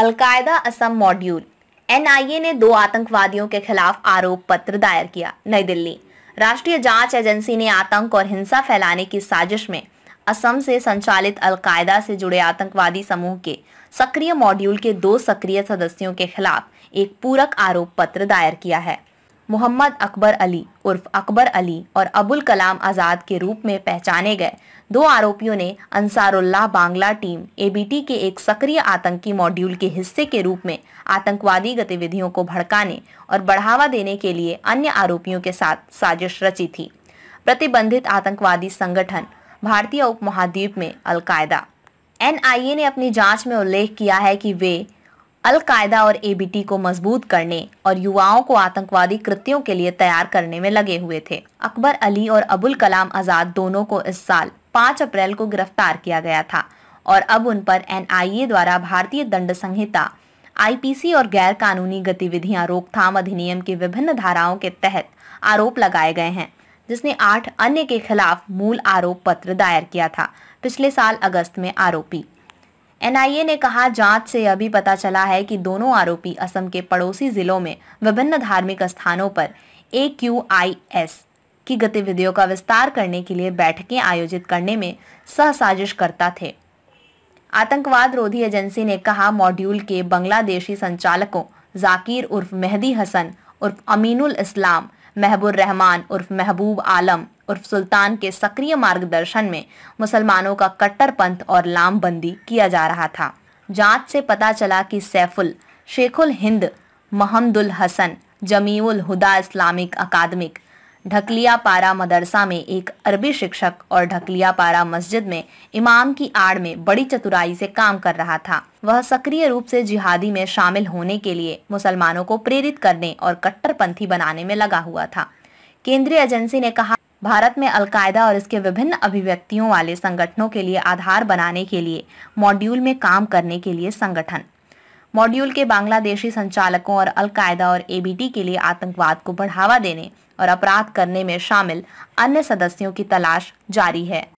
al Qaeda Assam module NIA ने दो आतंकवादियों के खिलाफ आरोप पत्र दायर किया नई दिल्ली राष्ट्रीय जांच एजेंसी ने आतंक और हिंसा फैलाने की साजिश में असम से संचालित अलकायदा से जुड़े आतंकवादी समूह के सक्रिय मॉड्यूल के दो सक्रिय सदस्यों के खिलाफ एक पूरक आरोप पत्र दायर किया है मोहम्मद अकबर अली उर्फ अकबर अली और अबुल कलाम आज़ाद के रूप में पहचाने गए दो आरोपियों ने अंसारुल्लाह बांग्ला टीम एबीटी के एक सक्रिय आतंकी मॉड्यूल के हिस्से के रूप में आतंकवादी गतिविधियों को भड़काने और बढ़ावा देने के लिए अन्य आरोपियों के साथ साजिश रची थी प्रतिबंधित आतंकवादी संगठन भारतीय उपमहाद्वीप में अलकायदा एनआईए ने अपनी जांच में उल्लेख किया है कि वे अलकायदा और एबीटी को मजबूत करने और युवाओं को आतंकवादी कृत्यों के लिए तैयार करने में लगे हुए थे अकबर अली और अबुल कलाम आजाद दोनों को इस साल 5 अप्रैल को गिरफ्तार किया गया था और अब उन पर एनआईए द्वारा भारतीय दंड संहिता आईपीसी और गैर कानूनी गतिविधियां रोकथाम अधिनियम की विभिन्न धाराओं के तहत आरोप लगाए गए हैं जिसने आठ अन्य के खिलाफ मूल आरोप पत्र दायर किया था पिछले साल अगस्त में आरोपी एनआईए ने कहा जांच से अभी पता चला है कि दोनों आरोपी असम के पड़ोसी जिलों में विभिन्न धार्मिक स्थानों पर ए क्यू आई एस की गतिविधियों का विस्तार करने के लिए बैठकें आयोजित करने में सह साजिश करता थे आतंकवाद रोधी एजेंसी ने कहा मॉड्यूल के बांग्लादेशी संचालकों जाकिर उर्फ मेहदी हसन उर्फ अमीनुल इस्लाम महबूर रहमान उर्फ महबूब आलम उर्फ सुल्तान के सक्रिय मार्गदर्शन में मुसलमानों का कट्टरपंथ और लामबंदी किया जा रहा था जांच से पता चला कि सैफुल शेखुल हिंद महमदुल हसन जमीउल हुदा इस्लामिक अकादमिक ढकलिया पारा मदरसा में एक अरबी शिक्षक और ढकलिया पारा मस्जिद में इमाम की आड़ में बड़ी चतुराई से काम कर रहा था वह सक्रिय रूप से जिहादी में शामिल होने के लिए मुसलमानों को प्रेरित करने और कट्टरपंथी बनाने में लगा हुआ था केंद्रीय एजेंसी ने कहा भारत में अलकायदा और इसके विभिन्न अभिव्यक्तियों वाले संगठनों के लिए आधार बनाने के लिए मॉड्यूल में काम करने के लिए संगठन मॉड्यूल के बांग्लादेशी संचालकों और अलकायदा और एबीटी के लिए आतंकवाद को बढ़ावा देने और अपराध करने में शामिल अन्य सदस्यों की तलाश जारी है